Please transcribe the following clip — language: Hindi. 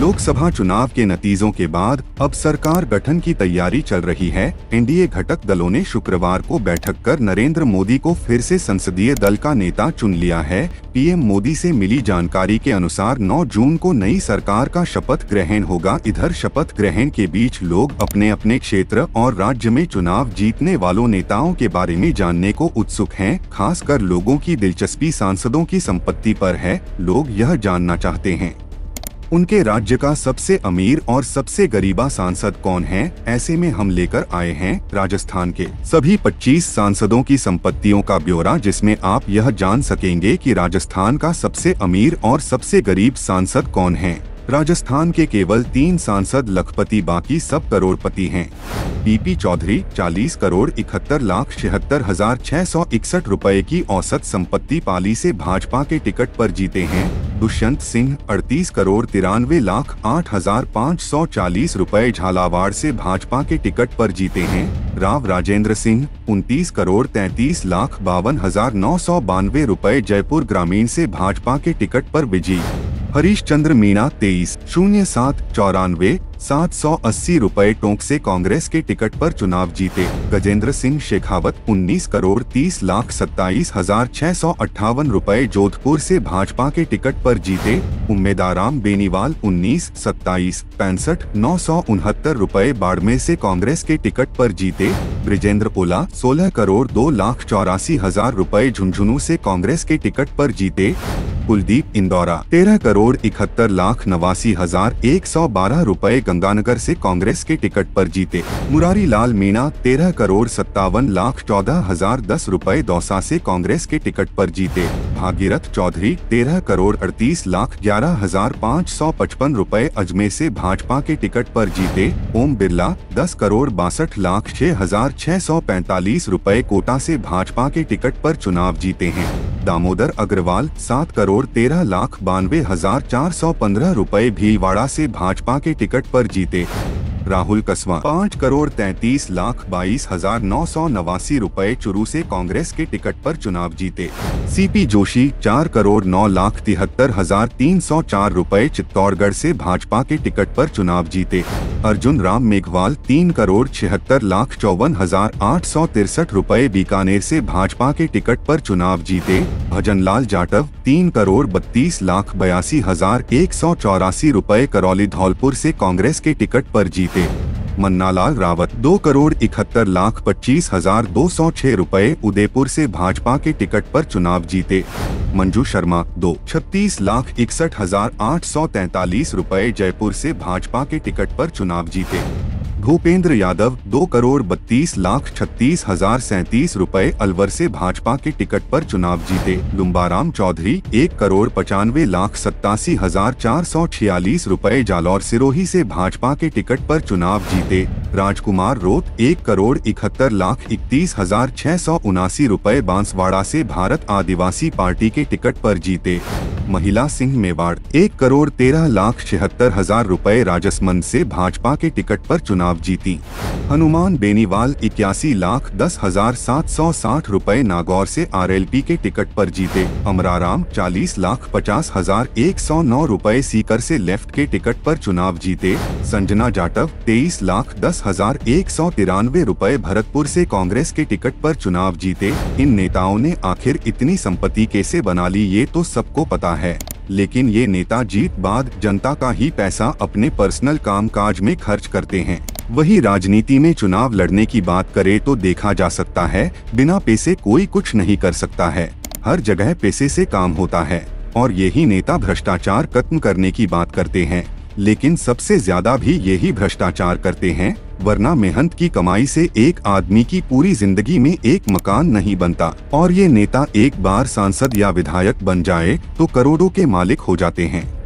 लोकसभा चुनाव के नतीजों के बाद अब सरकार गठन की तैयारी चल रही है एनडीए घटक दलों ने शुक्रवार को बैठक कर नरेंद्र मोदी को फिर से संसदीय दल का नेता चुन लिया है पीएम मोदी से मिली जानकारी के अनुसार 9 जून को नई सरकार का शपथ ग्रहण होगा इधर शपथ ग्रहण के बीच लोग अपने अपने क्षेत्र और राज्य में चुनाव जीतने वालों नेताओं के बारे में जानने को उत्सुक है खास लोगों की दिलचस्पी सांसदों की संपत्ति आरोप है लोग यह जानना चाहते हैं उनके राज्य का सबसे अमीर और सबसे गरीबा सांसद कौन है ऐसे में हम लेकर आए हैं राजस्थान के सभी 25 सांसदों की संपत्तियों का ब्यौरा जिसमें आप यह जान सकेंगे कि राजस्थान का सबसे अमीर और सबसे गरीब सांसद कौन है राजस्थान के केवल तीन सांसद लखपति बाकी सब करोड़पति हैं पीपी चौधरी 40 करोड़ इकहत्तर लाख छिहत्तर हजार छह सौ इकसठ रूपए की औसत संपत्ति पाली से भाजपा के टिकट पर जीते हैं दुष्यंत सिंह 38 करोड़ तिरानवे लाख आठ हजार पाँच सौ चालीस रूपए झालावाड़ से भाजपा के टिकट पर जीते हैं राव राजेंद्र सिंह उनतीस करोड़ तैतीस लाख बावन हजार नौ सौ बानवे रूपए जयपुर ग्रामीण से भाजपा के टिकट पर विजयी हरीश चंद्र मीणा तेईस शून्य सात चौरानवे सात सौ अस्सी रूपए टोंक ऐसी कांग्रेस के टिकट पर चुनाव जीते गजेंद्र सिंह शेखावत 19 करोड़ 30 लाख सत्ताईस हजार छह सौ अट्ठावन रूपए जोधपुर से भाजपा के टिकट पर जीते उम्मेदाराम बेनीवाल 19 सत्ताईस पैंसठ नौ सौ उनहत्तर रूपए बाड़मेर से कांग्रेस के टिकट पर जीते ब्रिजेंद्र ओला 16 करोड़ दो लाख चौरासी हजार रूपए झुंझुनू से कांग्रेस के टिकट पर जीते कुलदीप इंदौरा तेरह करोड़ इकहत्तर लाख नवासी हजार एक सौ बारह रूपए गंगानगर से कांग्रेस के टिकट पर जीते मुरारी लाल मीणा तेरह करोड़ सत्तावन लाख चौदह हजार दस रूपए दौसा से कांग्रेस के टिकट पर जीते भागीरथ चौधरी तेरह करोड़ अड़तीस लाख ग्यारह हजार पाँच सौ पचपन रूपए अजमेर से भाजपा के टिकट पर जीते ओम बिरला दस करोड़ बासठ लाख छह हजार छह सौ पैंतालीस रूपए कोटा से भाजपा के टिकट पर चुनाव जीते हैं दामोदर अग्रवाल सात करोड़ तेरह लाख बानवे हजार चार सौ पंद्रह रूपए भीलवाड़ा ऐसी भाजपा के टिकट पर जीते राहुल कसवा पाँच करोड़ तैतीस लाख बाईस हजार नौ सौ नवासी रूपए चुरू ऐसी कांग्रेस के टिकट पर चुनाव जीते सीपी जोशी चार करोड़ नौ लाख तिहत्तर हजार तीन सौ चार रूपए चित्तौड़गढ़ से भाजपा के टिकट पर चुनाव जीते अर्जुन राम मेघवाल तीन करोड़ छिहत्तर लाख चौवन हजार आठ सौ तिरसठ रूपए बीकानेर से भाजपा के टिकट पर चुनाव जीते भजनलाल जाटव तीन करोड़ बत्तीस लाख बयासी हजार एक सौ चौरासी रूपए करौली धौलपुर से कांग्रेस के टिकट पर जीते मन्नालाल रावत दो करोड़ इकहत्तर लाख पच्चीस हजार दो सौ छह रूपए उदयपुर से भाजपा के टिकट पर चुनाव जीते मंजू शर्मा दो छत्तीस लाख इकसठ हजार आठ सौ तैतालीस रूपए जयपुर से भाजपा के टिकट पर चुनाव जीते भूपेंद्र यादव दो करोड़ बत्तीस लाख छत्तीस हजार सैतीस रूपए अलवर से भाजपा के टिकट पर चुनाव जीते लुम्बाराम चौधरी एक करोड़ पचानवे लाख सत्तासी हजार चार सौ छियालीस रूपए जालौर सिरोही से भाजपा के टिकट पर चुनाव जीते राजकुमार रोत एक करोड़ इकहत्तर लाख इकतीस हजार छह सौ उनासी रूपए बांसवाड़ा से भारत आदिवासी पार्टी के टिकट पर जीते महिला सिंह मेवाड़ एक करोड़ तेरह लाख छिहत्तर हजार रूपए राजसमंद से भाजपा के टिकट पर चुनाव जीती हनुमान बेनीवाल इक्यासी लाख दस हजार सात सौ साठ रूपए नागौर से आरएलपी के टिकट पर जीते अमराराम चालीस लाख पचास हजार एक सौ नौ रूपए सीकर से लेफ्ट के टिकट पर चुनाव जीते संजना जाटव तेईस लाख दस हजार एक सौ तिरानवे रूपए भरतपुर से कांग्रेस के टिकट पर चुनाव जीते इन नेताओं ने आखिर इतनी संपत्ति कैसे बना ली ये तो सबको पता है लेकिन ये नेता जीत बाद जनता का ही पैसा अपने पर्सनल कामकाज में खर्च करते हैं वही राजनीति में चुनाव लड़ने की बात करे तो देखा जा सकता है बिना पैसे कोई कुछ नहीं कर सकता है हर जगह पैसे से काम होता है और यही नेता भ्रष्टाचार खत्म करने की बात करते हैं लेकिन सबसे ज्यादा भी यही भ्रष्टाचार करते हैं वरना मेहनत की कमाई से एक आदमी की पूरी जिंदगी में एक मकान नहीं बनता और ये नेता एक बार सांसद या विधायक बन जाए तो करोड़ों के मालिक हो जाते हैं